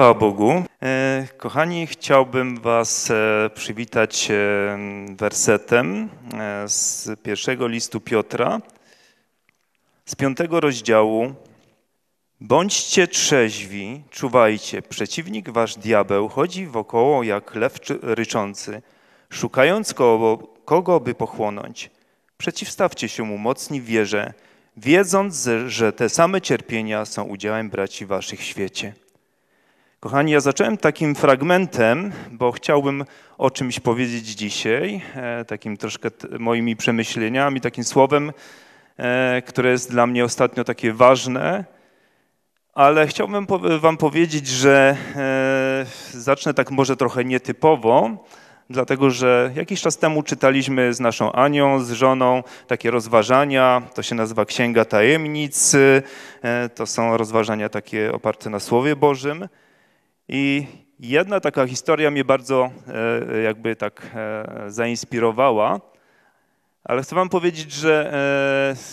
Chwała Bogu. E, kochani, chciałbym Was e, przywitać e, wersetem z pierwszego listu Piotra, z piątego rozdziału. Bądźcie trzeźwi, czuwajcie. Przeciwnik wasz diabeł chodzi wokoło jak lew ryczący, szukając kogo, kogo by pochłonąć. Przeciwstawcie się mu mocni wierze, wiedząc, że te same cierpienia są udziałem braci waszych w świecie. Kochani, ja zacząłem takim fragmentem, bo chciałbym o czymś powiedzieć dzisiaj, e, takim troszkę moimi przemyśleniami, takim słowem, e, które jest dla mnie ostatnio takie ważne, ale chciałbym Wam powiedzieć, że e, zacznę tak może trochę nietypowo, dlatego że jakiś czas temu czytaliśmy z naszą Anią, z żoną takie rozważania, to się nazywa Księga Tajemnic, to są rozważania takie oparte na Słowie Bożym. I jedna taka historia mnie bardzo e, jakby tak e, zainspirowała, ale chcę wam powiedzieć, że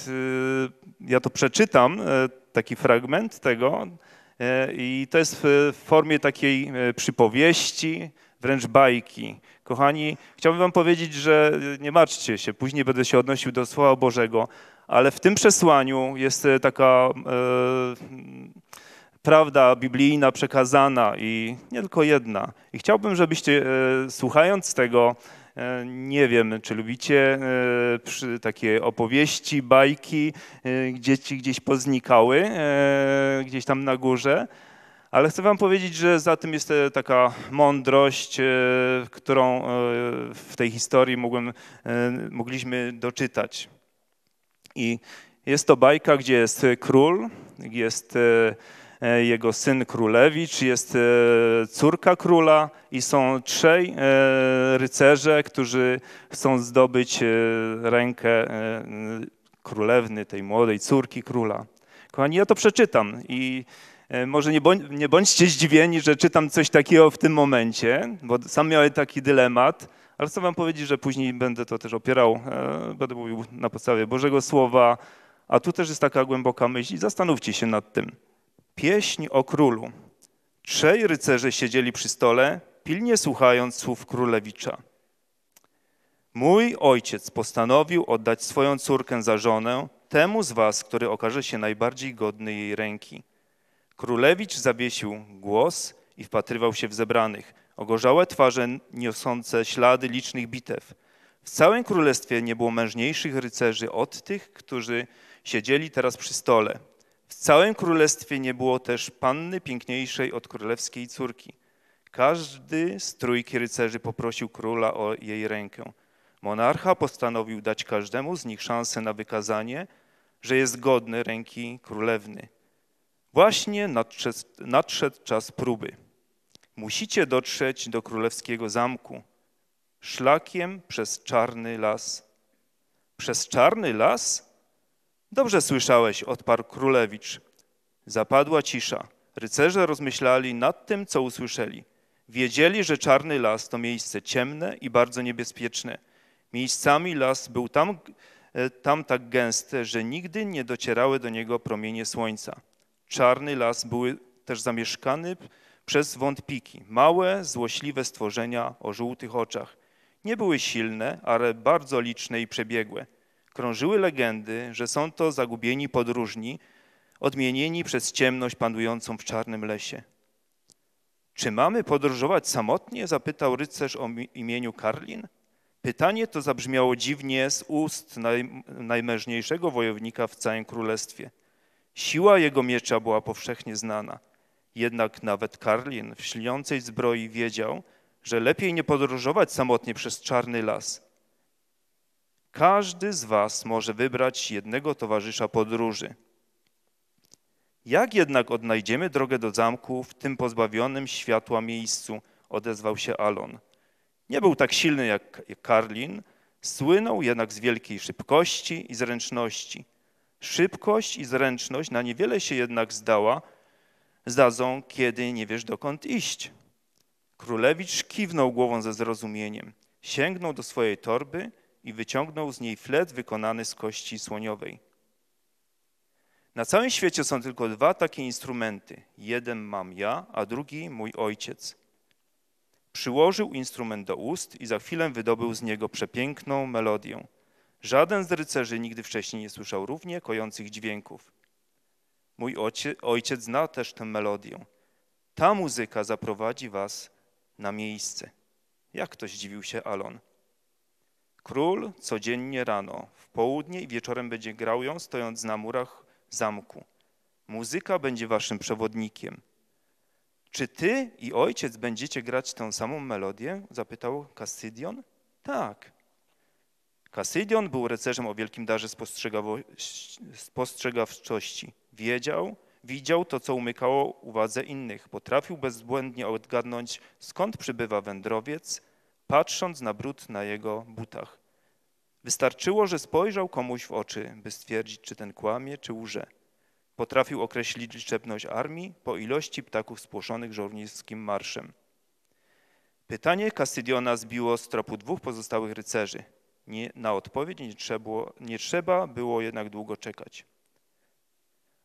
e, ja to przeczytam, taki fragment tego i to jest w formie takiej przypowieści, wręcz bajki. Kochani, chciałbym wam powiedzieć, że nie martwcie się, później będę się odnosił do Słowa Bożego, ale w tym przesłaniu jest taka... E, prawda biblijna przekazana i nie tylko jedna. I chciałbym, żebyście e, słuchając tego, e, nie wiem, czy lubicie e, takie opowieści, bajki, gdzie ci gdzieś poznikały, gdzieś tam na górze. Ale chcę Wam powiedzieć, że za tym jest taka mądrość, którą w tej historii mogłem, mogliśmy doczytać. I jest to bajka, gdzie jest król, jest E, jego syn królewicz, jest e, córka króla i są trzej e, rycerze, którzy chcą zdobyć rękę królewny, tej młodej córki króla. Kochani, ja to przeczytam i może nie, bądź, nie bądźcie zdziwieni, że czytam coś takiego w tym momencie, bo sam miałem taki dylemat, ale chcę wam powiedzieć, że później będę to też opierał, będę mówił na podstawie Bożego Słowa, a tu też jest taka głęboka myśl i zastanówcie się nad tym. Pieśń o królu. Trzej rycerze siedzieli przy stole, pilnie słuchając słów królewicza. Mój ojciec postanowił oddać swoją córkę za żonę temu z was, który okaże się najbardziej godny jej ręki. Królewicz zawiesił głos i wpatrywał się w zebranych, ogorzałe twarze niosące ślady licznych bitew. W całym królestwie nie było mężniejszych rycerzy od tych, którzy siedzieli teraz przy stole. W całym królestwie nie było też panny piękniejszej od królewskiej córki. Każdy z trójki rycerzy poprosił króla o jej rękę. Monarcha postanowił dać każdemu z nich szansę na wykazanie, że jest godny ręki królewny. Właśnie nadszedł, nadszedł czas próby. Musicie dotrzeć do królewskiego zamku szlakiem przez czarny las. Przez czarny las? Dobrze słyszałeś, odparł królewicz. Zapadła cisza. Rycerze rozmyślali nad tym, co usłyszeli. Wiedzieli, że czarny las to miejsce ciemne i bardzo niebezpieczne. Miejscami las był tam, e, tam tak gęsty, że nigdy nie docierały do niego promienie słońca. Czarny las był też zamieszkany przez wątpiki, małe, złośliwe stworzenia o żółtych oczach. Nie były silne, ale bardzo liczne i przebiegłe. Krążyły legendy, że są to zagubieni podróżni, odmienieni przez ciemność panującą w czarnym lesie. Czy mamy podróżować samotnie? zapytał rycerz o imieniu Karlin. Pytanie to zabrzmiało dziwnie z ust naj, najmężniejszego wojownika w całym królestwie. Siła jego miecza była powszechnie znana. Jednak nawet Karlin w ślniącej zbroi wiedział, że lepiej nie podróżować samotnie przez czarny las. Każdy z Was może wybrać jednego towarzysza podróży. Jak jednak odnajdziemy drogę do zamku w tym pozbawionym światła miejscu? Odezwał się Alon. Nie był tak silny jak Karlin, słynął jednak z wielkiej szybkości i zręczności. Szybkość i zręczność na niewiele się jednak zdała, zdadzą, kiedy nie wiesz dokąd iść. Królewicz kiwnął głową ze zrozumieniem, sięgnął do swojej torby i wyciągnął z niej flet wykonany z kości słoniowej. Na całym świecie są tylko dwa takie instrumenty. Jeden mam ja, a drugi mój ojciec. Przyłożył instrument do ust i za chwilę wydobył z niego przepiękną melodię. Żaden z rycerzy nigdy wcześniej nie słyszał równie kojących dźwięków. Mój ojciec zna też tę melodię. Ta muzyka zaprowadzi was na miejsce. Jak to zdziwił się Alon. Król codziennie rano, w południe i wieczorem będzie grał ją, stojąc na murach zamku. Muzyka będzie waszym przewodnikiem. Czy ty i ojciec będziecie grać tę samą melodię? Zapytał Kasydion. Tak. Kasydion był rycerzem o wielkim darze spostrzegawczości. Wiedział, widział to, co umykało uwadze innych. Potrafił bezbłędnie odgadnąć, skąd przybywa wędrowiec, patrząc na brud na jego butach. Wystarczyło, że spojrzał komuś w oczy, by stwierdzić, czy ten kłamie, czy łże. Potrafił określić liczebność armii po ilości ptaków spłoszonych żołnierskim marszem. Pytanie Kasydiona zbiło z tropu dwóch pozostałych rycerzy. Nie, na odpowiedź nie, trzeba, nie trzeba było jednak długo czekać.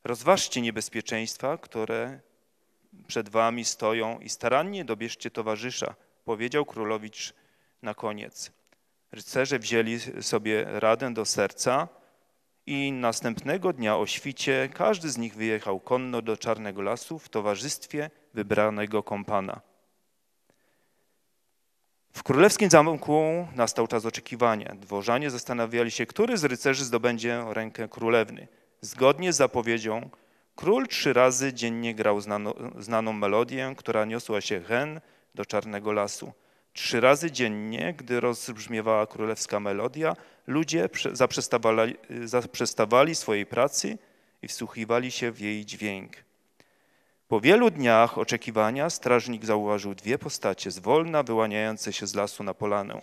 Rozważcie niebezpieczeństwa, które przed wami stoją i starannie dobierzcie towarzysza – powiedział królowicz na koniec. Rycerze wzięli sobie radę do serca i następnego dnia o świcie każdy z nich wyjechał konno do Czarnego Lasu w towarzystwie wybranego kompana. W królewskim zamku nastał czas oczekiwania. Dworzanie zastanawiali się, który z rycerzy zdobędzie rękę królewny. Zgodnie z zapowiedzią, król trzy razy dziennie grał znano, znaną melodię, która niosła się hen do Czarnego Lasu. Trzy razy dziennie, gdy rozbrzmiewała królewska melodia, ludzie zaprzestawali, swojej pracy i wsłuchiwali się w jej dźwięk. Po wielu dniach oczekiwania strażnik zauważył dwie postacie z wolna wyłaniające się z lasu na polanę.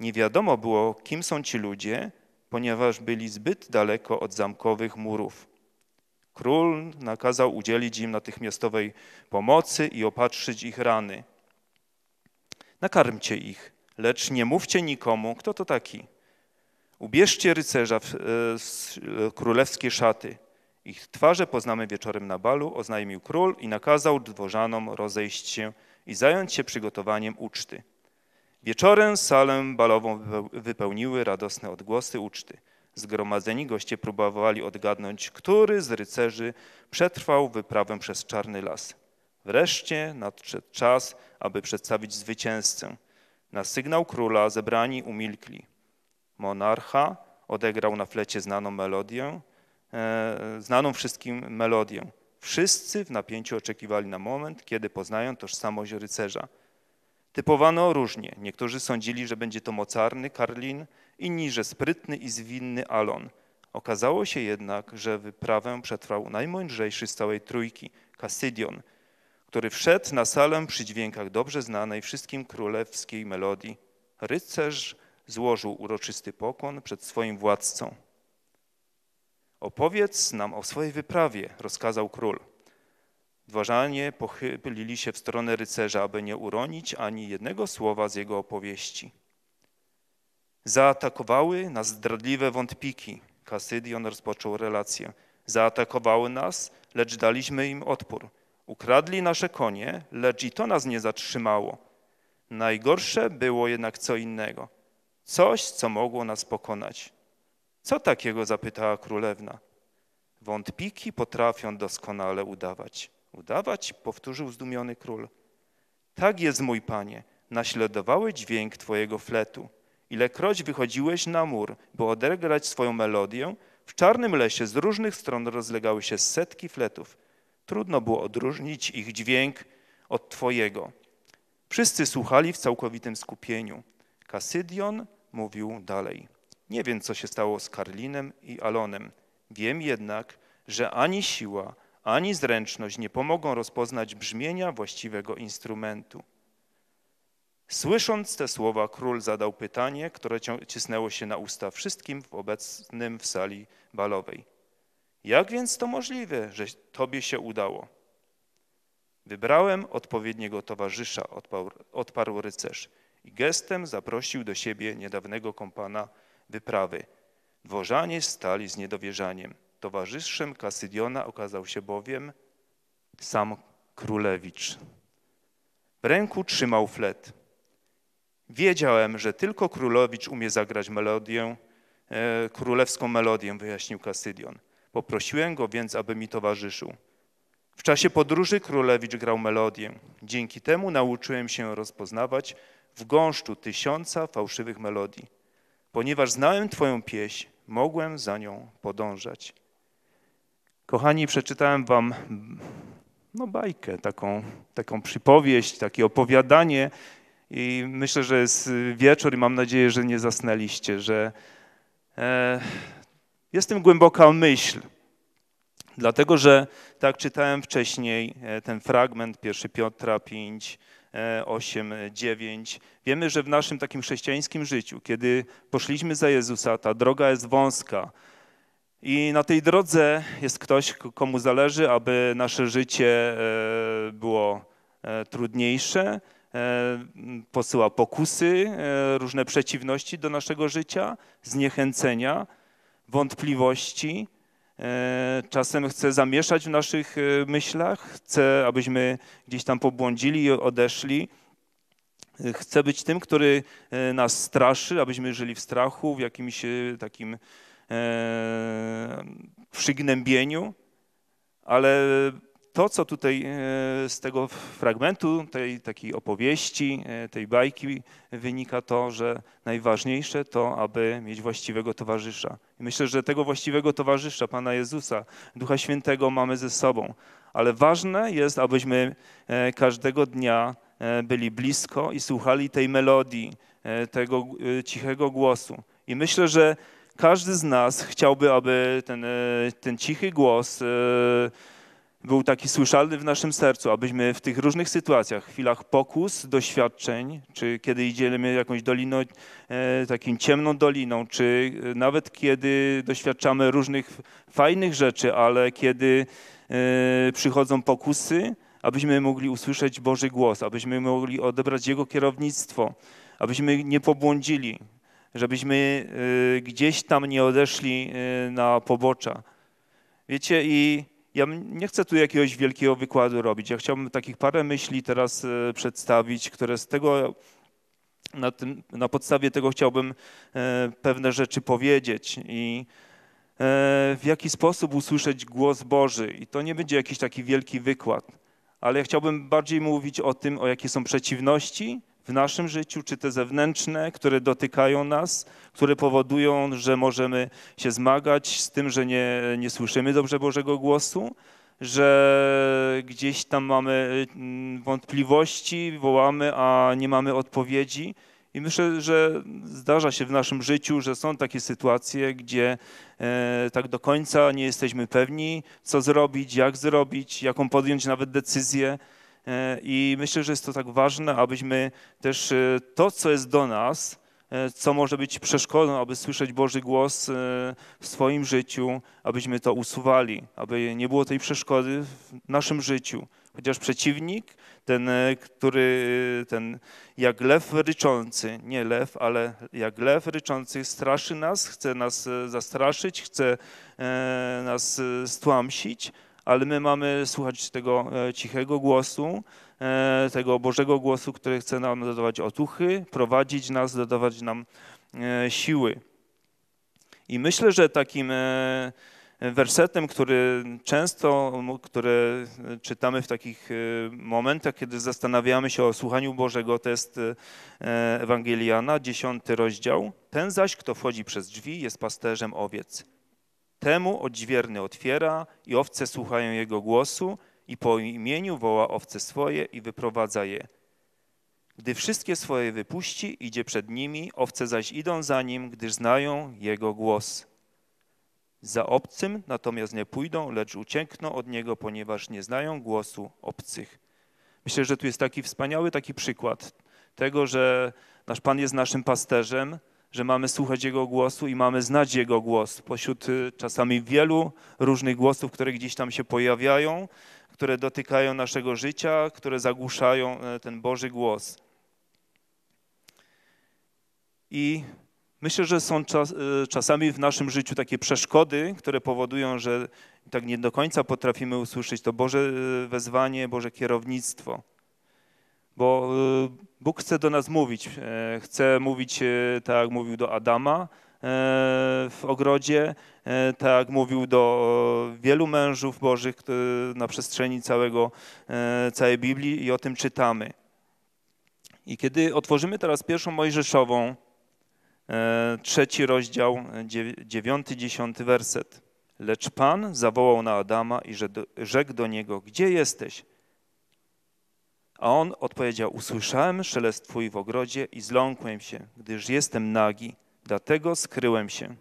Nie wiadomo było, kim są ci ludzie, ponieważ byli zbyt daleko od zamkowych murów. Król nakazał udzielić im natychmiastowej pomocy i opatrzyć ich rany. Nakarmcie ich, lecz nie mówcie nikomu, kto to taki. Ubierzcie rycerza w, e, e, królewskie szaty. Ich twarze poznamy wieczorem na balu, oznajmił król i nakazał dworzanom rozejść się i zająć się przygotowaniem uczty. Wieczorem salę balową wypełniły radosne odgłosy uczty. Zgromadzeni goście próbowali odgadnąć, który z rycerzy przetrwał wyprawę przez czarny las. Wreszcie nadszedł czas, aby przedstawić zwycięzcę. Na sygnał króla zebrani umilkli. Monarcha odegrał na flecie znaną melodię, e, znaną wszystkim melodię. Wszyscy w napięciu oczekiwali na moment, kiedy poznają tożsamość rycerza. Typowano różnie. Niektórzy sądzili, że będzie to mocarny Karlin, inni, że sprytny i zwinny Alon. Okazało się jednak, że wyprawę przetrwał najmądrzejszy z całej trójki, Kasydion, który wszedł na salę przy dźwiękach dobrze znanej wszystkim królewskiej melodii. Rycerz złożył uroczysty pokłon przed swoim władcą. Opowiedz nam o swojej wyprawie, rozkazał król. Dworzanie pochylili się w stronę rycerza, aby nie uronić ani jednego słowa z jego opowieści. Zaatakowały nas zdradliwe wątpiki. Kasydion rozpoczął relację. Zaatakowały nas, lecz daliśmy im odpór. Ukradli nasze konie, lecz i to nas nie zatrzymało. Najgorsze było jednak co innego. Coś, co mogło nas pokonać. Co takiego zapytała królewna? Wątpiki potrafią doskonale udawać. Udawać? powtórzył zdumiony król. Tak jest, mój panie, naśladowały dźwięk twojego fletu. Ilekroć wychodziłeś na mur, by odegrać swoją melodię, w czarnym lesie z różnych stron rozlegały się setki fletów. Trudno było odróżnić ich dźwięk od Twojego. Wszyscy słuchali w całkowitym skupieniu. Kasydion mówił dalej. Nie wiem, co się stało z Karlinem i Alonem. Wiem jednak, że ani siła, ani zręczność nie pomogą rozpoznać brzmienia właściwego instrumentu. Słysząc te słowa, król zadał pytanie, które cisnęło się na usta wszystkim obecnym w sali balowej. Jak więc to możliwe, że tobie się udało? Wybrałem odpowiedniego towarzysza, odparł, rycerz i gestem zaprosił do siebie niedawnego kompana wyprawy. Dworzanie stali z niedowierzaniem. Towarzyszem Kasydiona okazał się bowiem sam królewicz. W ręku trzymał flet. Wiedziałem, że tylko królowicz umie zagrać melodię, e, królewską melodię, wyjaśnił Kasydion. Poprosiłem go więc, aby mi towarzyszył. W czasie podróży królewicz grał melodię. Dzięki temu nauczyłem się rozpoznawać w gąszczu tysiąca fałszywych melodii. Ponieważ znałem Twoją pieśń, mogłem za nią podążać. Kochani, przeczytałem Wam mm, no, bajkę, taką, taką przypowieść, takie opowiadanie i myślę, że jest wieczór i mam nadzieję, że nie zasnęliście, że e, jest tym głęboka myśl. Dlatego, że tak czytałem wcześniej e, ten fragment 1 Piotra 5, 8, 9. Wiemy, że w naszym takim chrześcijańskim życiu, kiedy poszliśmy za Jezusa, ta droga jest wąska. I na tej drodze jest ktoś, komu zależy, aby nasze życie e, było e, trudniejsze, E, posyła pokusy, e, różne przeciwności do naszego życia, zniechęcenia, wątpliwości. E, czasem chce zamieszać w naszych myślach, chce, abyśmy gdzieś tam pobłądzili i odeszli. Chce być tym, który nas straszy, abyśmy żyli w strachu, w jakimś takim przygnębieniu, ale to, co tutaj e, z tego fragmentu, tej takiej opowieści, e, tej bajki wynika to, że najważniejsze to, aby mieć właściwego towarzysza. I myślę, że tego właściwego towarzysza, Pana Jezusa, Ducha Świętego mamy ze sobą. Ale ważne jest, abyśmy e, każdego dnia byli blisko i słuchali tej melodii, tego cichego głosu. I myślę, że każdy z nas chciałby, aby ten, ten cichy głos był taki słyszalny w naszym sercu, abyśmy w tych różnych sytuacjach, chwilach pokus, doświadczeń, czy kiedy idziemy jakąś doliną, e, taką ciemną doliną, czy nawet kiedy doświadczamy różnych fajnych rzeczy, ale kiedy e, przychodzą pokusy, abyśmy mogli usłyszeć Boży głos, abyśmy mogli odebrać Jego kierownictwo, abyśmy nie pobłądzili, żebyśmy e, gdzieś tam nie odeszli na pobocza. Wiecie, i ja nie chcę tu jakiegoś wielkiego wykładu robić. Ja chciałbym takich parę myśli teraz e, przedstawić, które z tego, na, tym, na podstawie tego chciałbym e, pewne rzeczy powiedzieć i e, w jaki sposób usłyszeć głos Boży. I to nie będzie jakiś taki wielki wykład, ale ja chciałbym bardziej mówić o tym, o jakie są przeciwności w naszym życiu, czy te zewnętrzne, które dotykają nas, które powodują, że możemy się zmagać z tym, że nie, nie słyszymy dobrze Bożego głosu, że gdzieś tam mamy mm, wątpliwości, wołamy, a nie mamy odpowiedzi. I myślę, że zdarza się w naszym życiu, że są takie sytuacje, gdzie e, tak do końca nie jesteśmy pewni, co zrobić, jak zrobić, jaką podjąć nawet decyzję. E, I myślę, że jest to tak ważne, abyśmy też e, to, co jest do nas, e, co może być przeszkodą, aby słyszeć Boży głos w swoim życiu, abyśmy to usuwali, aby nie było tej przeszkody w naszym życiu. Chociaż przeciwnik, ten, który, ten jak lew ryczący, nie lew, ale jak lew ryczący straszy nas, chce nas zastraszyć, chce nas stłamsić, ale my mamy słuchać tego e, cichego głosu, e, tego Bożego głosu, który chce nam dodawać otuchy, prowadzić nas, dodawać nam e, siły. I myślę, że takim wersetem, który często, który czytamy w takich momentach, kiedy zastanawiamy się o słuchaniu Bożego, to jest Ewangeliana, dziesiąty rozdział. Ten zaś, kto wchodzi przez drzwi, jest pasterzem owiec. Temu odźwierny otwiera i owce słuchają jego głosu i po imieniu woła owce swoje i wyprowadza je. Gdy wszystkie swoje wypuści, idzie przed nimi, owce zaś idą za nim, gdyż znają jego głos. Za obcym natomiast nie pójdą, lecz uciekną od niego, ponieważ nie znają głosu obcych. Myślę, że tu jest taki wspaniały taki przykład tego, że nasz Pan jest naszym pasterzem, że mamy słuchać Jego głosu i mamy znać Jego głos pośród y, czasami wielu różnych głosów, które gdzieś tam się pojawiają, które dotykają naszego życia, które zagłuszają y, ten Boży głos. I myślę, że są czas, y, czasami w naszym życiu takie przeszkody, które powodują, że tak nie do końca potrafimy usłyszeć to Boże wezwanie, Boże kierownictwo bo y, Bóg chce do nas mówić. E, chce mówić e, tak, jak mówił do Adama e, w ogrodzie, tak jak mówił do wielu mężów Bożych na przestrzeni całego, całej Biblii i o tym czytamy. I kiedy otworzymy teraz pierwszą Mojżeszową, trzeci rozdział, dziewiąty, dziesiąty werset. Lecz Pan zawołał na Adama i rzekł do niego, gdzie jesteś? A on odpowiedział: Usłyszałem szelest twój w ogrodzie i zląkłem się, gdyż jestem nagi, dlatego skryłem się.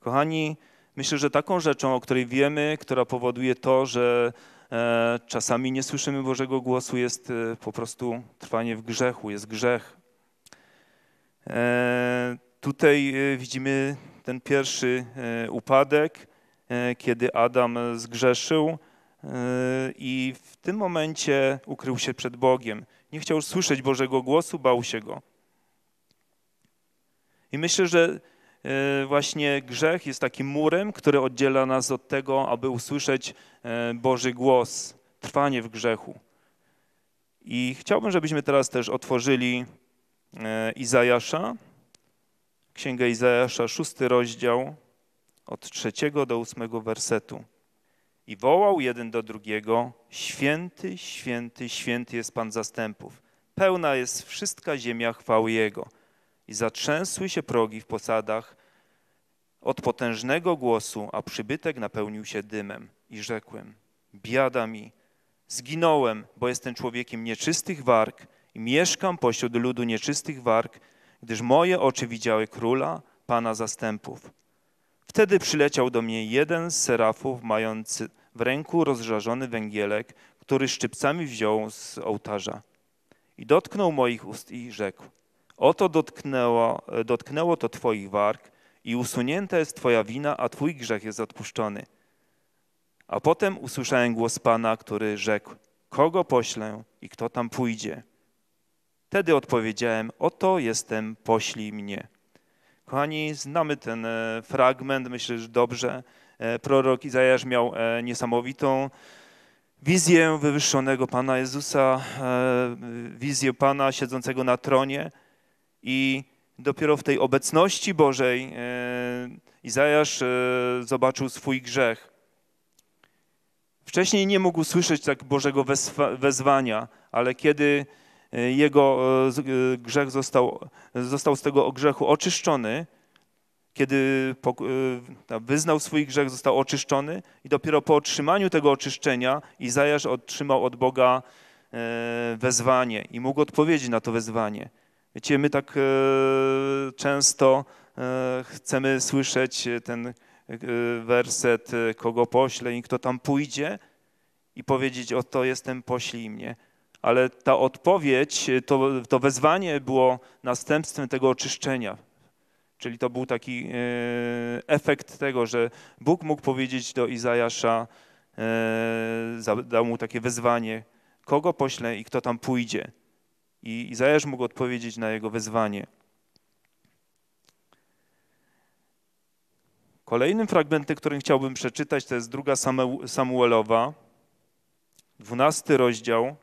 Kochani, myślę, że taką rzeczą, o której wiemy, która powoduje to, że e, czasami nie słyszymy Bożego głosu, jest e, po prostu trwanie w grzechu, jest grzech. E, tutaj widzimy ten pierwszy upadek, kiedy Adam zgrzeszył Yy, i w tym momencie ukrył się przed Bogiem. Nie chciał słyszeć Bożego głosu, bał się go. I myślę, że yy, właśnie grzech jest takim murem, który oddziela nas od tego, aby usłyszeć yy, Boży głos, trwanie w grzechu. I chciałbym, żebyśmy teraz też otworzyli Izajasza, Księgę Izajasza, szósty rozdział, od trzeciego do ósmego wersetu. I wołał jeden do drugiego: Święty, święty, święty jest Pan zastępów. Pełna jest wszystka ziemia chwały Jego. I zatrzęsły się progi w posadach od potężnego głosu, a przybytek napełnił się dymem. I rzekłem: Biada mi, zginąłem, bo jestem człowiekiem nieczystych warg i mieszkam pośród ludu nieczystych warg, gdyż moje oczy widziały króla, Pana zastępów. Wtedy przyleciał do mnie jeden z serafów, mający w ręku rozżarzony węgielek, który szczypcami wziął z ołtarza. I dotknął moich ust i rzekł: Oto dotknęło, dotknęło to Twoich warg, i usunięta jest Twoja wina, a Twój grzech jest odpuszczony. A potem usłyszałem głos Pana, który rzekł: Kogo poślę i kto tam pójdzie? Wtedy odpowiedziałem: Oto jestem, poślij mnie. Kochani, znamy ten e, fragment, myślę, że dobrze. E, prorok Izajasz miał e, niesamowitą wizję wywyższonego Pana Jezusa, wizję Pana siedzącego na tronie i dopiero w tej obecności Bożej Izajasz zobaczył swój grzech. Wcześniej nie mógł słyszeć tak Bożego wezwania, ale kiedy E, jego e, e, grzech został, został z tego grzechu oczyszczony, kiedy wyznał swój grzech, został oczyszczony i dopiero po otrzymaniu tego oczyszczenia Izajasz otrzymał od Boga wezwanie i mógł odpowiedzieć na to wezwanie. Wiecie, my tak często chcemy słyszeć ten werset, kogo pośle i kto tam pójdzie i powiedzieć, oto jestem, poślij mnie ale ta odpowiedź, to, to wezwanie było następstwem tego oczyszczenia. Czyli to był taki e, efekt tego, że Bóg mógł powiedzieć do Izajasza, e, dał mu takie wezwanie, kogo pośle i kto tam pójdzie. I Izajasz mógł odpowiedzieć na jego wezwanie. Kolejnym fragmentem, który chciałbym przeczytać, to jest druga Samuelowa, 12 rozdział,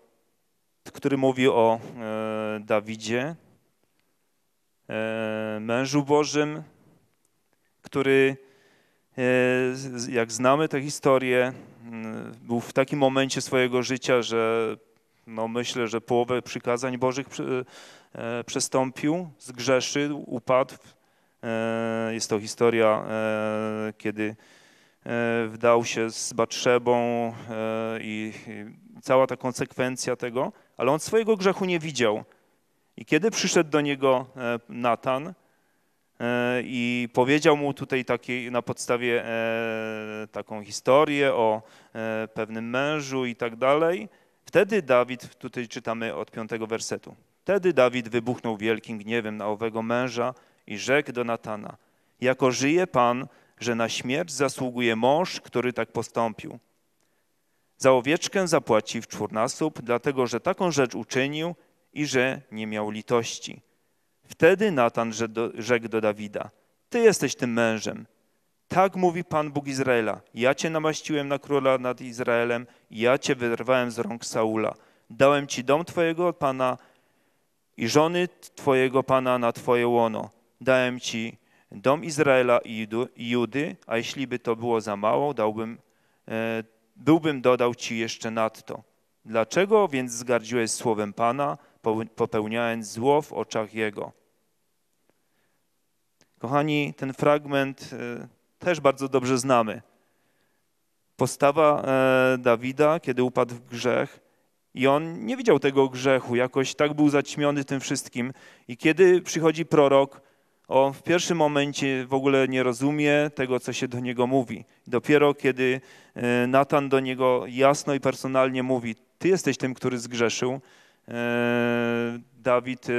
który mówi o e, Dawidzie, e, mężu Bożym, który, e, jak znamy tę historię, był w takim momencie swojego życia, że no myślę, że połowę przykazań Bożych przestąpił, zgrzeszył, upadł. Jest to historia, kiedy wdał się z Batrzebą i cała ta konsekwencja tego ale on swojego grzechu nie widział. I kiedy przyszedł do niego e, Natan e, i powiedział mu tutaj taki, na podstawie e, taką historię o pewnym mężu i tak dalej, wtedy Dawid, tutaj czytamy od piątego wersetu, wtedy Dawid wybuchnął wielkim gniewem na owego męża i rzekł do Natana, jako żyje Pan, że na śmierć zasługuje mąż, który tak postąpił. Za owieczkę zapłaci w czwórnasób, dlatego że taką rzecz uczynił i że nie miał litości. Wtedy Natan rzekł do Dawida: Ty jesteś tym mężem. Tak mówi Pan Bóg Izraela: Ja cię namaściłem na króla nad Izraelem, ja cię wyrwałem z rąk Saula. Dałem ci dom twojego pana i żony twojego pana na twoje łono. Dałem ci dom Izraela i Judy, a jeśli by to było za mało, dałbym e, byłbym dodał ci jeszcze nadto. Dlaczego więc zgardziłeś słowem Pana, popełniając zło w oczach Jego? Kochani, ten fragment e, też bardzo dobrze znamy. Postawa e, Dawida, kiedy upadł w grzech, i on nie widział tego grzechu, jakoś tak był zaćmiony tym wszystkim. I kiedy przychodzi prorok, on w pierwszym momencie w ogóle nie rozumie tego, co się do niego mówi. Dopiero kiedy e, Natan do niego jasno i personalnie mówi: Ty jesteś tym, który zgrzeszył, e, Dawid e,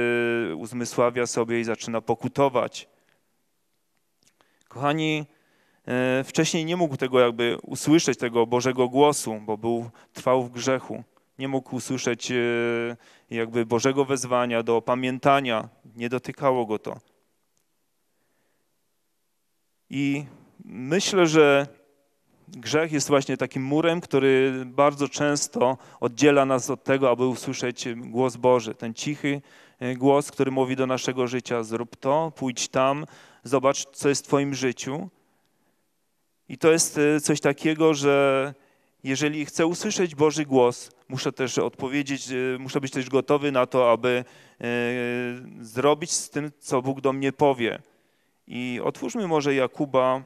uzmysławia sobie i zaczyna pokutować. Kochani, wcześniej nie mógł tego jakby usłyszeć, tego Bożego głosu, bo był, trwał w grzechu. Nie mógł usłyszeć jakby Bożego wezwania do opamiętania, nie dotykało go to. I myślę, że grzech jest właśnie takim murem, który bardzo często oddziela nas od tego, aby usłyszeć głos Boży, ten cichy e, głos, który mówi do naszego życia: zrób to, pójdź tam, zobacz, co jest w Twoim życiu. I to jest e, coś takiego, że jeżeli chcę usłyszeć Boży głos, muszę też odpowiedzieć, e, muszę być też gotowy na to, aby zrobić z tym, co Bóg do mnie powie. I otwórzmy może Jakuba,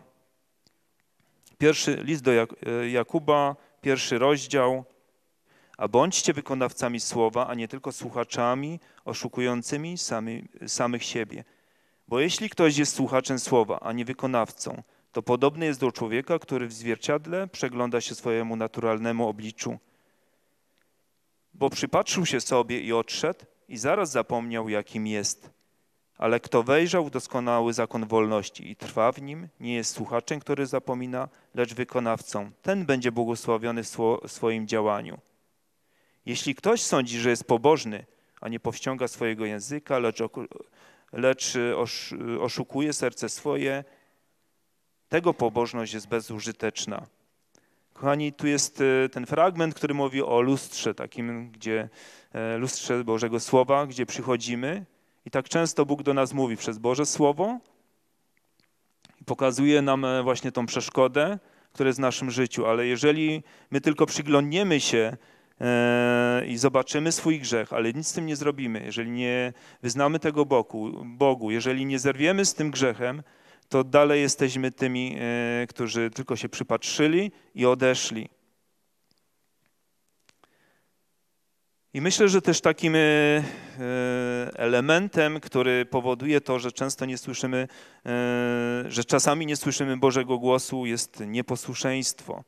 pierwszy list do e, Jakuba, pierwszy rozdział. A bądźcie wykonawcami słowa, a nie tylko słuchaczami oszukującymi sami, samych siebie. Bo jeśli ktoś jest słuchaczem słowa, a nie wykonawcą, to podobny jest do człowieka, który w zwierciadle przegląda się swojemu naturalnemu obliczu. Bo przypatrzył się sobie i odszedł, i zaraz zapomniał, jakim jest. Ale kto wejrzał w doskonały zakon wolności i trwa w nim, nie jest słuchaczem, który zapomina, lecz wykonawcą. Ten będzie błogosławiony w swoim działaniu. Jeśli ktoś sądzi, że jest pobożny, a nie powściąga swojego języka, lecz, lecz y, y, oszukuje serce swoje, tego pobożność jest bezużyteczna. Kochani, tu jest y, ten fragment, który mówi o lustrze, takim gdzie e, lustrze Bożego Słowa, gdzie przychodzimy i tak często Bóg do nas mówi przez Boże Słowo i pokazuje nam e, właśnie tą przeszkodę, która jest w naszym życiu. Ale jeżeli my tylko przyglądniemy się e, i zobaczymy swój grzech, ale nic z tym nie zrobimy, jeżeli nie wyznamy tego boku, Bogu jeżeli nie zerwiemy z tym grzechem, to dalej jesteśmy tymi, e, którzy tylko się przypatrzyli i odeszli. I myślę, że też takim e, elementem, który powoduje to, że często nie słyszymy, e, że czasami nie słyszymy Bożego głosu, jest nieposłuszeństwo.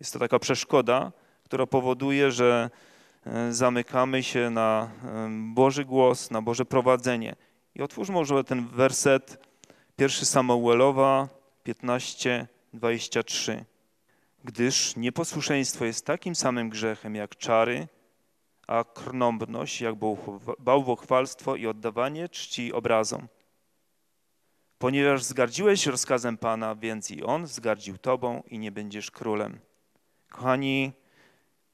Jest to taka przeszkoda, która powoduje, że e, zamykamy się na Boży głos, na Boże prowadzenie. I otwórzmy może ten werset 1 Samuelowa 15, 23 gdyż nieposłuszeństwo jest takim samym grzechem jak czary, a krnąbność jak bałwochwalstwo i oddawanie czci obrazom. Ponieważ zgardziłeś rozkazem Pana, więc i On zgardził Tobą i nie będziesz królem. Kochani,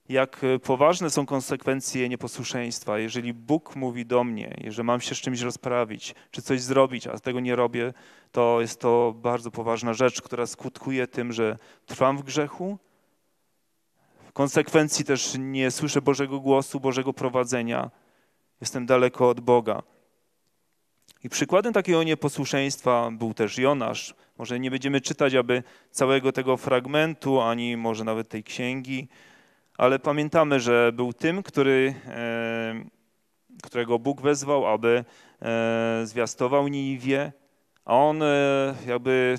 jak e, poważne są konsekwencje nieposłuszeństwa. Jeżeli Bóg mówi do mnie, jeżeli mam się z czymś rozprawić, czy coś zrobić, a tego nie robię, to jest to bardzo poważna rzecz, która skutkuje tym, że trwam w grzechu. W konsekwencji też nie słyszę Bożego głosu, Bożego prowadzenia. Jestem daleko od Boga. I przykładem takiego nieposłuszeństwa był też Jonasz. Może nie będziemy czytać, aby całego tego fragmentu, ani może nawet tej księgi ale pamiętamy, że był tym, który, e, którego Bóg wezwał, aby e, zwiastował Niniwie, a on e, jakby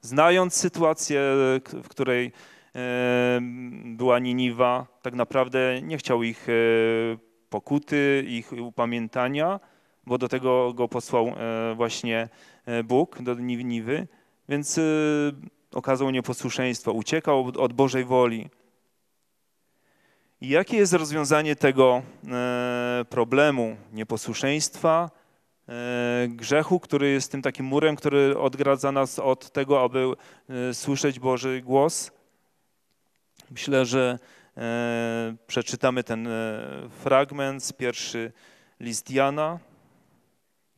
znając sytuację, w której była Niniwa, tak naprawdę nie chciał ich pokuty, ich upamiętania, bo do tego go posłał właśnie Bóg, do Niniwy, więc okazał nieposłuszeństwo, uciekał od Bożej woli. I jakie jest rozwiązanie tego e, problemu nieposłuszeństwa, e, grzechu, który jest tym takim murem, który odgradza nas od tego, aby e, słyszeć Boży głos? Myślę, że przeczytamy ten fragment z pierwszy list Jana.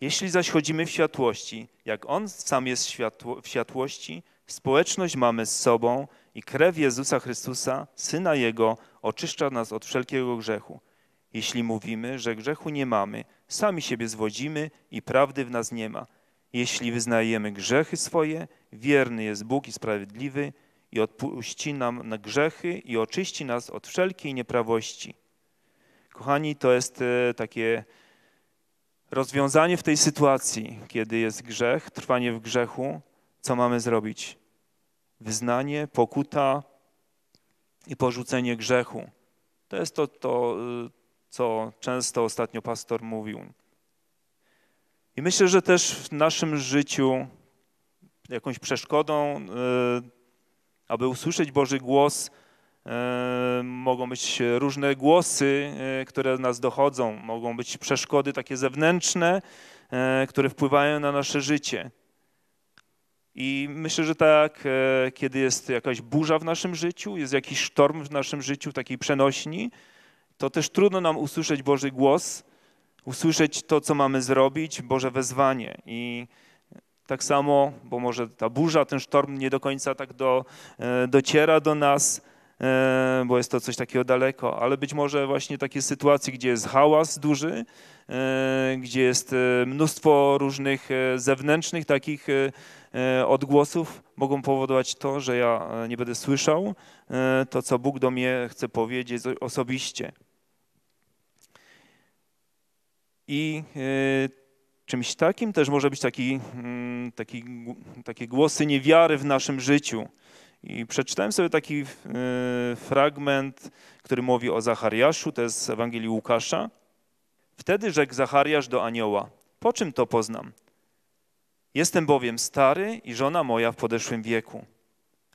Jeśli zaś chodzimy w światłości, jak On sam jest w światłości, społeczność mamy z sobą – i krew Jezusa Chrystusa, Syna Jego, oczyszcza nas od wszelkiego grzechu. Jeśli mówimy, że grzechu nie mamy, sami siebie zwodzimy i prawdy w nas nie ma. Jeśli wyznajemy grzechy swoje, wierny jest Bóg i sprawiedliwy i odpuści nam na grzechy i oczyści nas od wszelkiej nieprawości. Kochani, to jest e, takie rozwiązanie w tej sytuacji, kiedy jest grzech, trwanie w grzechu. Co mamy zrobić? wyznanie, pokuta i porzucenie grzechu. To jest to, to y, co często ostatnio pastor mówił. I myślę, że też w naszym życiu jakąś przeszkodą, y, aby usłyszeć Boży głos, y, mogą być różne głosy, które nas dochodzą, mogą być przeszkody takie zewnętrzne, które wpływają na nasze życie. I myślę, że tak, e, kiedy jest jakaś burza w naszym życiu, jest jakiś sztorm w naszym życiu, takiej przenośni, to też trudno nam usłyszeć Boży głos, usłyszeć to, co mamy zrobić, Boże wezwanie. I tak samo, bo może ta burza, ten sztorm nie do końca tak do, e, dociera do nas, E, bo jest to coś takiego daleko, ale być może właśnie takie sytuacje, gdzie jest hałas duży, e, gdzie jest e, mnóstwo różnych zewnętrznych takich odgłosów, mogą powodować to, że ja nie będę słyszał to, co Bóg do mnie chce powiedzieć osobiście. I czymś takim też może być taki, mm, taki, takie głosy niewiary w naszym życiu i przeczytałem sobie taki e, fragment, który mówi o Zachariaszu, to jest z Ewangelii Łukasza. Wtedy rzekł Zachariasz do anioła, po czym to poznam? Jestem bowiem stary i żona moja w podeszłym wieku.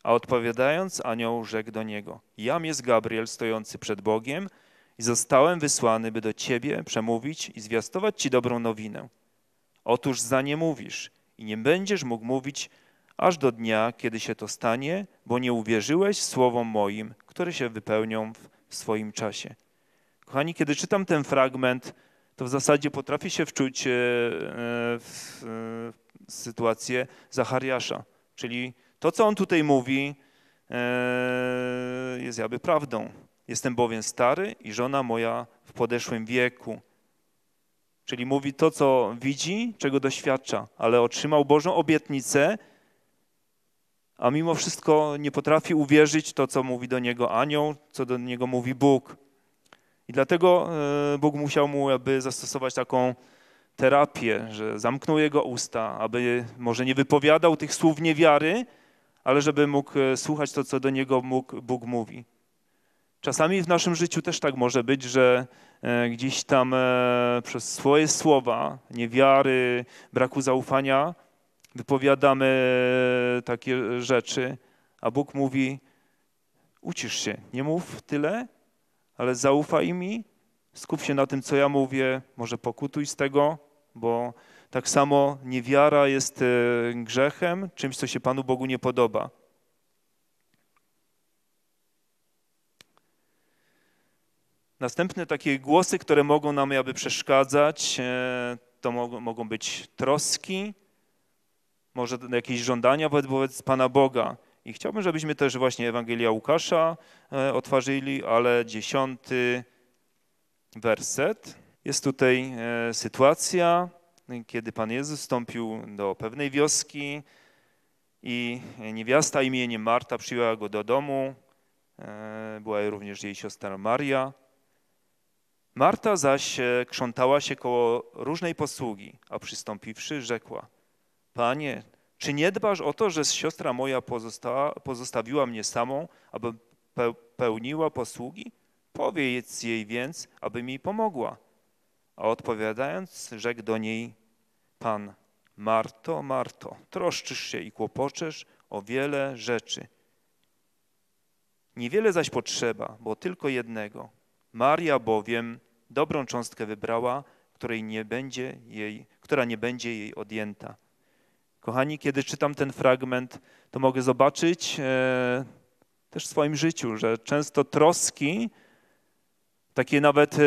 A odpowiadając, anioł rzekł do niego: Jam jest Gabriel stojący przed Bogiem i zostałem wysłany, by do ciebie przemówić i zwiastować ci dobrą nowinę. Otóż za nie mówisz i nie będziesz mógł mówić, aż do dnia, kiedy się to stanie, bo nie uwierzyłeś słowom moim, które się wypełnią w swoim czasie. Kochani, kiedy czytam ten fragment, to w zasadzie potrafię się wczuć e, e, w sytuację Zachariasza. Czyli to, co on tutaj mówi, e, jest jakby prawdą. Jestem bowiem stary i żona moja w podeszłym wieku. Czyli mówi to, co widzi, czego doświadcza, ale otrzymał Bożą obietnicę a mimo wszystko nie potrafi uwierzyć to, co mówi do niego anioł, co do niego mówi Bóg. I dlatego e, Bóg musiał mu aby zastosować taką terapię, że zamknął jego usta, aby może nie wypowiadał tych słów niewiary, ale żeby mógł e, słuchać to, co do niego mógł, Bóg mówi. Czasami w naszym życiu też tak może być, że e, gdzieś tam przez swoje słowa, niewiary, braku zaufania, wypowiadamy takie rzeczy, a Bóg mówi: Ucisz się, nie mów tyle, ale zaufaj mi, skup się na tym, co ja mówię, może pokutuj z tego, bo tak samo niewiara jest e, grzechem, czymś, co się Panu Bogu nie podoba. Następne takie głosy, które mogą nam jakby przeszkadzać, e, to mogą być troski, może jakieś żądania wobec Pana Boga. I chciałbym, żebyśmy też właśnie Ewangelia Łukasza e, otworzyli, ale dziesiąty werset. Jest tutaj e, sytuacja, kiedy Pan Jezus wstąpił do pewnej wioski i niewiasta imieniem Marta przyjęła go do domu. E, była również jej siostra Maria. Marta zaś krzątała się koło różnej posługi, a przystąpiwszy rzekła – Panie, czy nie dbasz o to, że siostra moja pozostawiła mnie samą, aby pełniła posługi? Powiedz jej więc, aby mi pomogła. A odpowiadając, rzekł do niej Pan, Marto, Marto, troszczysz się i kłopoczesz o wiele rzeczy. Niewiele zaś potrzeba, bo tylko jednego. Maria bowiem dobrą cząstkę wybrała, której nie będzie jej, która nie będzie jej odjęta. Kochani, kiedy czytam ten fragment, to mogę zobaczyć e, też w swoim życiu, że często troski, takie nawet e,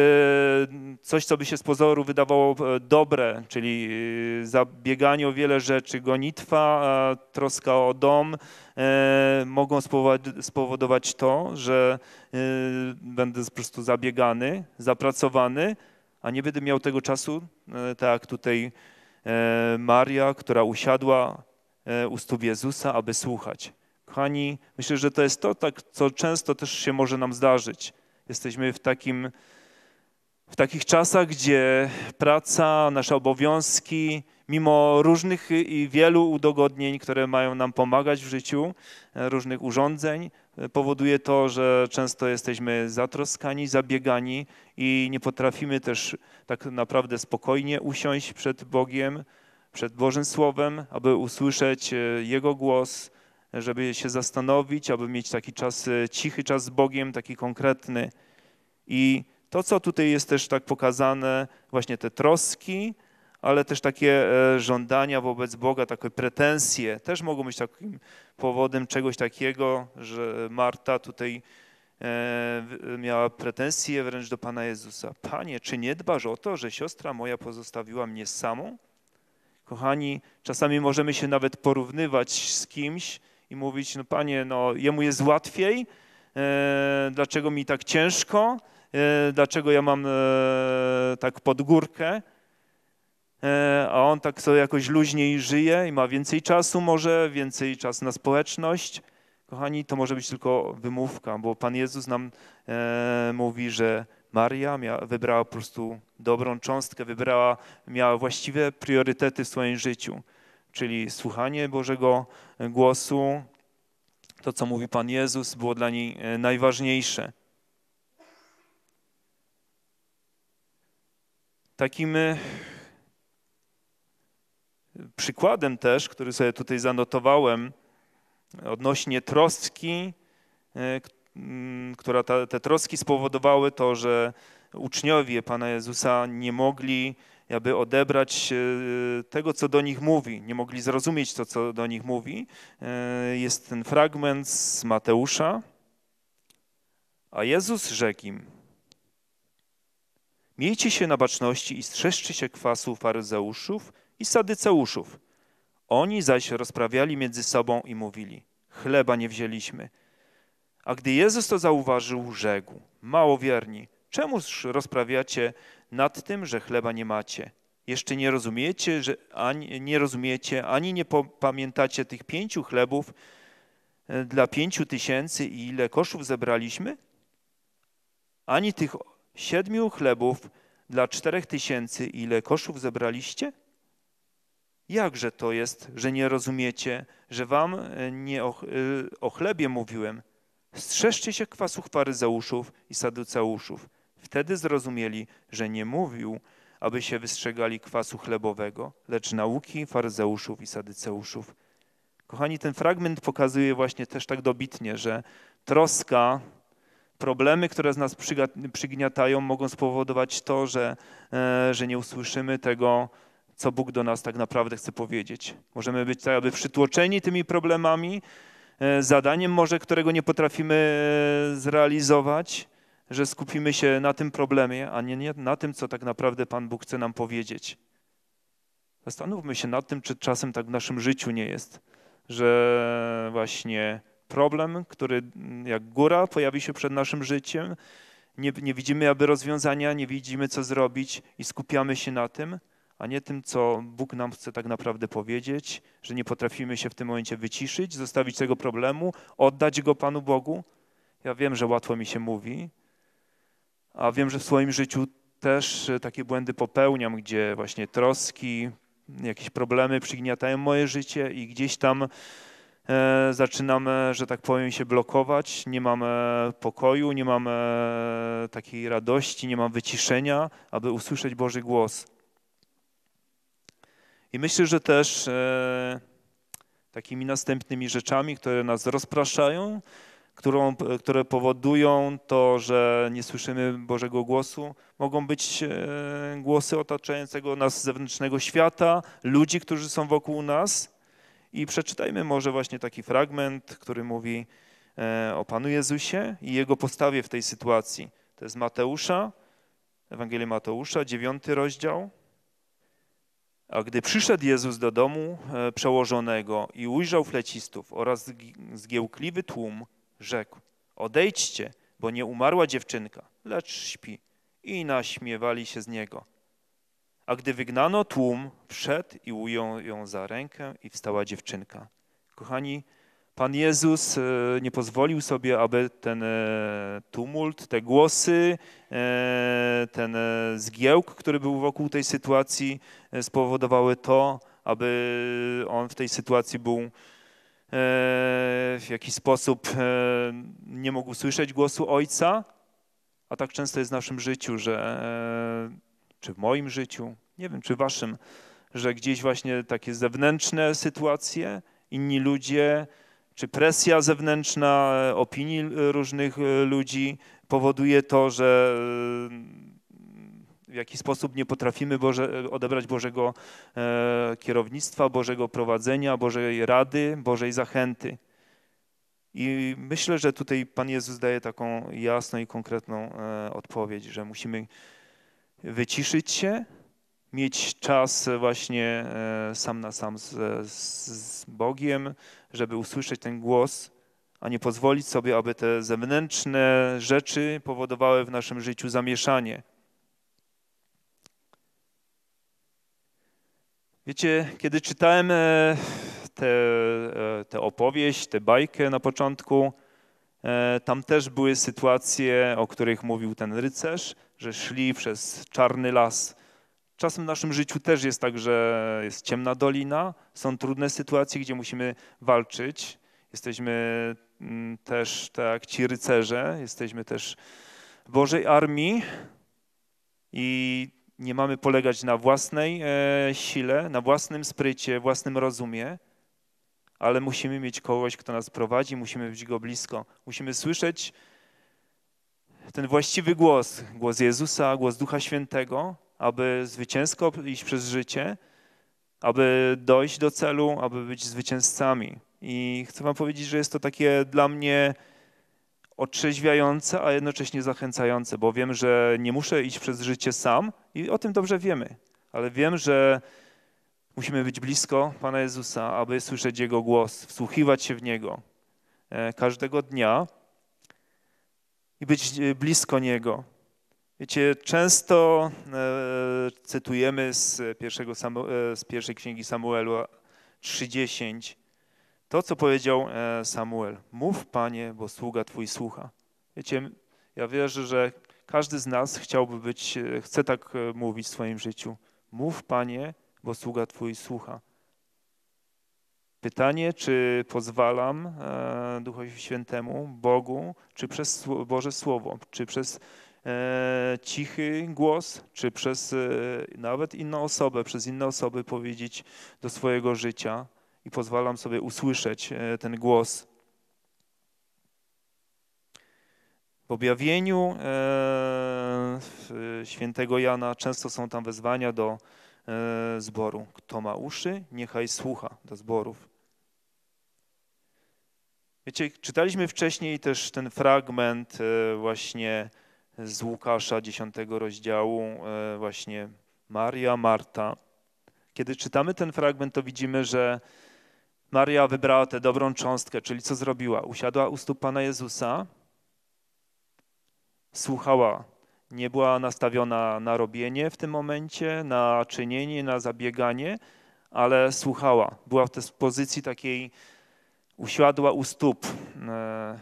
coś, co by się z pozoru wydawało e, dobre, czyli e, zabieganie o wiele rzeczy, gonitwa, troska o dom, e, mogą spowodować to, że e, będę po prostu zabiegany, zapracowany, a nie będę miał tego czasu, tak jak tutaj E, Maria, która usiadła e, u stóp Jezusa, aby słuchać. Kochani, myślę, że to jest to, tak, co często też się może nam zdarzyć. Jesteśmy w takim w takich czasach, gdzie praca, nasze obowiązki, mimo różnych i wielu udogodnień, które mają nam pomagać w życiu, e, różnych urządzeń, powoduje to, że często jesteśmy zatroskani, zabiegani i nie potrafimy też tak naprawdę spokojnie usiąść przed Bogiem, przed Bożym Słowem, aby usłyszeć e, Jego głos, żeby się zastanowić, aby mieć taki czas, e, cichy czas z Bogiem, taki konkretny. I to, co tutaj jest też tak pokazane, właśnie te troski, ale też takie e, żądania wobec Boga, takie pretensje też mogą być takim powodem czegoś takiego, że Marta tutaj e, miała pretensje wręcz do Pana Jezusa. Panie, czy nie dbasz o to, że siostra moja pozostawiła mnie samą? Kochani, czasami możemy się nawet porównywać z kimś i mówić, no Panie, no jemu jest łatwiej, e, dlaczego mi tak ciężko, dlaczego ja mam tak pod górkę, E, a on tak sobie jakoś luźniej żyje i ma więcej czasu może, więcej czasu na społeczność. Kochani, to może być tylko wymówka, bo Pan Jezus nam e, mówi, że Maria wybrała po prostu dobrą cząstkę, wybrała, miała właściwe priorytety w swoim życiu, czyli słuchanie Bożego głosu, to co mówi Pan Jezus było dla niej e, najważniejsze. Takim Przykładem też, który sobie tutaj zanotowałem, odnośnie troski, e, mm, która ta, te troski spowodowały to, że uczniowie Pana Jezusa nie mogli jakby odebrać e, tego, co do nich mówi, nie mogli zrozumieć to, co do nich mówi. E, jest ten fragment z Mateusza, a Jezus rzekł im, miejcie się na baczności i strzeżcie się kwasu faryzeuszów, i Sadyceuszów. Oni zaś rozprawiali między sobą i mówili: Chleba nie wzięliśmy. A gdy Jezus to zauważył, rzekł: Małowierni, czemuż rozprawiacie nad tym, że chleba nie macie? Jeszcze nie rozumiecie, że ani, nie rozumiecie, ani nie pamiętacie tych pięciu chlebów e, dla pięciu tysięcy i ile koszów zebraliśmy? Ani tych siedmiu chlebów dla czterech tysięcy, ile koszów zebraliście? Jakże to jest, że nie rozumiecie, że wam e, nie o, e, o chlebie mówiłem? Strzeżcie się kwasu faryzeuszów i saduceuszów. Wtedy zrozumieli, że nie mówił, aby się wystrzegali kwasu chlebowego, lecz nauki faryzeuszów i saduceuszów. Kochani, ten fragment pokazuje właśnie też tak dobitnie, że troska, problemy, które z nas przygniatają, mogą spowodować to, że, e, że nie usłyszymy tego, co Bóg do nas tak naprawdę chce powiedzieć. Możemy być tak jakby przytłoczeni tymi problemami, e, zadaniem może, którego nie potrafimy e, zrealizować, że skupimy się na tym problemie, a nie, nie na tym, co tak naprawdę Pan Bóg chce nam powiedzieć. Zastanówmy się nad tym, czy czasem tak w naszym życiu nie jest, że właśnie problem, który mm, jak góra pojawi się przed naszym życiem, nie, nie widzimy aby rozwiązania, nie widzimy co zrobić i skupiamy się na tym, a nie tym, co Bóg nam chce tak naprawdę powiedzieć, że nie potrafimy się w tym momencie wyciszyć, zostawić tego problemu, oddać go Panu Bogu. Ja wiem, że łatwo mi się mówi, a wiem, że w swoim życiu też e, takie błędy popełniam, gdzie właśnie troski, jakieś problemy przygniatają moje życie i gdzieś tam e, zaczynamy, e, że tak powiem, się blokować. Nie mamy e, pokoju, nie mamy takiej radości, nie mam wyciszenia, aby usłyszeć Boży głos. I myślę, że też e, takimi następnymi rzeczami, które nas rozpraszają, którą, które powodują to, że nie słyszymy Bożego głosu, mogą być e, głosy otaczającego nas zewnętrznego świata, ludzi, którzy są wokół nas. I przeczytajmy może właśnie taki fragment, który mówi e, o Panu Jezusie i Jego postawie w tej sytuacji. To jest Mateusza, Ewangelia Mateusza, dziewiąty rozdział. A gdy przyszedł Jezus do domu e, przełożonego i ujrzał flecistów oraz zgiełkliwy tłum, rzekł: Odejdźcie, bo nie umarła dziewczynka, lecz śpi. I naśmiewali się z niego. A gdy wygnano tłum, wszedł i ujął ją za rękę i wstała dziewczynka. Kochani, Pan Jezus e, nie pozwolił sobie, aby ten e, tumult, te głosy, ten zgiełk, który był wokół tej sytuacji, E, spowodowały to, aby on w tej sytuacji był e, w jakiś sposób e, nie mógł słyszeć głosu Ojca, a tak często jest w naszym życiu, że czy w moim życiu, nie wiem, czy waszym, że gdzieś właśnie takie zewnętrzne sytuacje, inni ludzie, czy presja zewnętrzna, opinii różnych ludzi powoduje to, że w jaki sposób nie potrafimy Boże, odebrać Bożego e, kierownictwa, Bożego prowadzenia, Bożej rady, Bożej zachęty. I myślę, że tutaj Pan Jezus daje taką jasną i konkretną e, odpowiedź, że musimy wyciszyć się, mieć czas właśnie e, sam na sam z, z, z Bogiem, żeby usłyszeć ten głos, a nie pozwolić sobie, aby te zewnętrzne rzeczy powodowały w naszym życiu zamieszanie. Wiecie, kiedy czytałem e, e, tę opowieść, tę bajkę na początku, e, tam też były sytuacje, o których mówił ten rycerz, że szli przez czarny las. Czasem w naszym życiu też jest tak, że jest ciemna dolina, są trudne sytuacje, gdzie musimy walczyć. Jesteśmy mm, też tak ci rycerze, jesteśmy też Bożej armii i nie mamy polegać na własnej e, sile, na własnym sprycie, własnym rozumie, ale musimy mieć kogoś, kto nas prowadzi, musimy być go blisko. Musimy słyszeć ten właściwy głos, głos Jezusa, głos Ducha Świętego, aby zwycięsko iść przez życie, aby dojść do celu, aby być zwycięzcami. I chcę Wam powiedzieć, że jest to takie dla mnie otrzeźwiające, a jednocześnie zachęcające, bo wiem, że nie muszę iść przez życie sam i o tym dobrze wiemy, ale wiem, że musimy być blisko Pana Jezusa, aby słyszeć Jego głos, wsłuchiwać się w Niego e, każdego dnia i być e, blisko Niego. Wiecie, często e, cytujemy z, pierwszego, z pierwszej księgi Samuela 30 to, co powiedział e, Samuel. Mów, Panie, bo sługa Twój słucha. Wiecie, ja wierzę, że każdy z nas chciałby być, e, chce tak e, mówić w swoim życiu. Mów, Panie, bo sługa Twój słucha. Pytanie, czy pozwalam Duchowi Świętemu, Bogu, czy przez Boże Słowo, czy przez cichy głos, czy przez nawet inną osobę, przez inne osoby powiedzieć do swojego życia, i pozwalam sobie usłyszeć e, ten głos. W objawieniu e, e, świętego Jana często są tam wezwania do zboru. Kto ma uszy, niechaj słucha do zborów. Wiecie, czytaliśmy wcześniej też ten fragment właśnie z Łukasza 10 rozdziału, właśnie Maria, Marta. Kiedy czytamy ten fragment, to widzimy, że Maria wybrała tę dobrą cząstkę, czyli co zrobiła? Usiadła u stóp Pana Jezusa, słuchała, nie była nastawiona na robienie w tym momencie, na czynienie, na zabieganie, ale słuchała. Była w tej pozycji takiej, usiadła u stóp. E,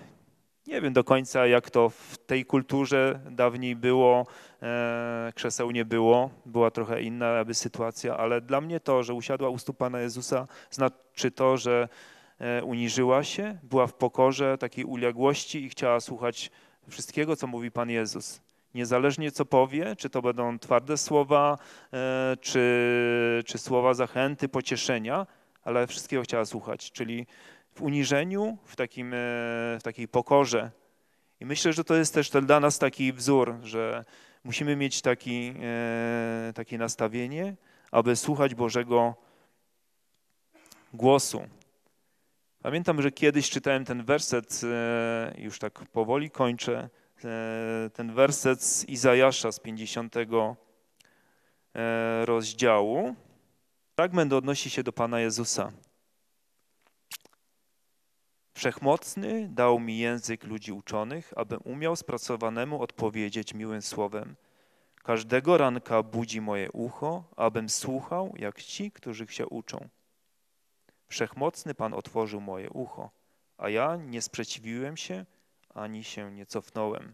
nie wiem do końca, jak to w tej kulturze dawniej było, E, krzeseł nie było, była trochę inna jakby sytuacja, ale dla mnie to, że usiadła u stóp Pana Jezusa, znaczy to, że e, uniżyła się, była w pokorze, takiej uległości i chciała słuchać wszystkiego, co mówi Pan Jezus. Niezależnie co powie, czy to będą twarde słowa, e, czy, czy słowa zachęty, pocieszenia, ale wszystkiego chciała słuchać, czyli w uniżeniu, w, takim, w takiej pokorze. I myślę, że to jest też dla nas taki wzór, że Musimy mieć taki, e, takie nastawienie, aby słuchać Bożego głosu. Pamiętam, że kiedyś czytałem ten werset, e, już tak powoli kończę, e, ten werset z Izajasza z 50 rozdziału. Fragment tak odnosi się do Pana Jezusa. Wszechmocny dał mi język ludzi uczonych, abym umiał spracowanemu odpowiedzieć miłym słowem. Każdego ranka budzi moje ucho, abym słuchał jak ci, którzy się uczą. Wszechmocny Pan otworzył moje ucho, a ja nie sprzeciwiłem się ani się nie cofnąłem.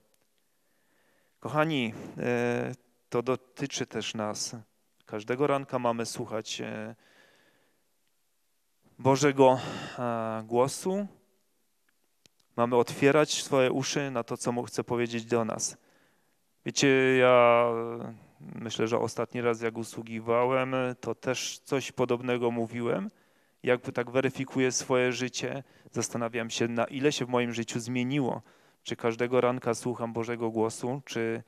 Kochani, e, to dotyczy też nas. Każdego ranka mamy słuchać e, Bożego e, głosu, Mamy otwierać swoje uszy na to, co mu chce powiedzieć do nas. Wiecie, ja mm, myślę, że ostatni raz, jak usługiwałem, to też coś podobnego mówiłem. Jakby tak weryfikuję swoje życie, zastanawiam się, na ile się w moim życiu zmieniło. Czy każdego ranka słucham Bożego głosu, czy,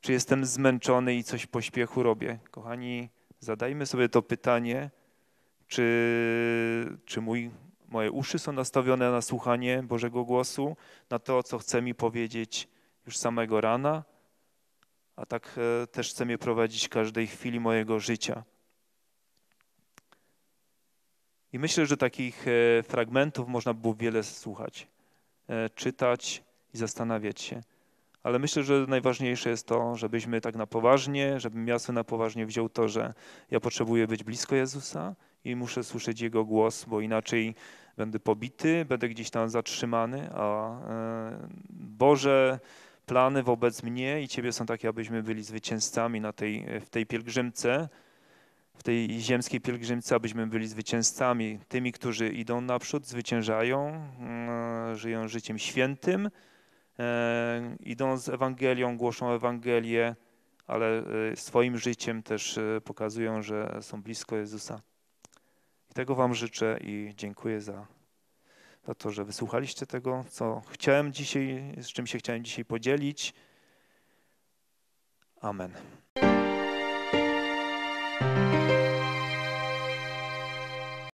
czy jestem zmęczony i coś pośpiechu robię. Kochani, zadajmy sobie to pytanie, czy, czy mój moje uszy są nastawione na słuchanie Bożego głosu, na to, co chce mi powiedzieć już samego rana, a tak e, też chce mnie prowadzić każdej chwili mojego życia. I myślę, że takich e, fragmentów można było wiele słuchać, e, czytać i zastanawiać się. Ale myślę, że najważniejsze jest to, żebyśmy tak na poważnie, żebym ja na poważnie wziął to, że ja potrzebuję być blisko Jezusa i muszę słyszeć Jego głos, bo inaczej będę pobity, będę gdzieś tam zatrzymany, a e, Boże plany wobec mnie i Ciebie są takie, abyśmy byli zwycięzcami na tej, w tej pielgrzymce, w tej ziemskiej pielgrzymce, abyśmy byli zwycięzcami, tymi, którzy idą naprzód, zwyciężają, e, żyją życiem świętym, e, idą z Ewangelią, głoszą Ewangelię, ale swoim życiem też pokazują, że są blisko Jezusa. Tego Wam życzę i dziękuję za, za to, że wysłuchaliście tego, co chciałem dzisiaj, z czym się chciałem dzisiaj podzielić. Amen.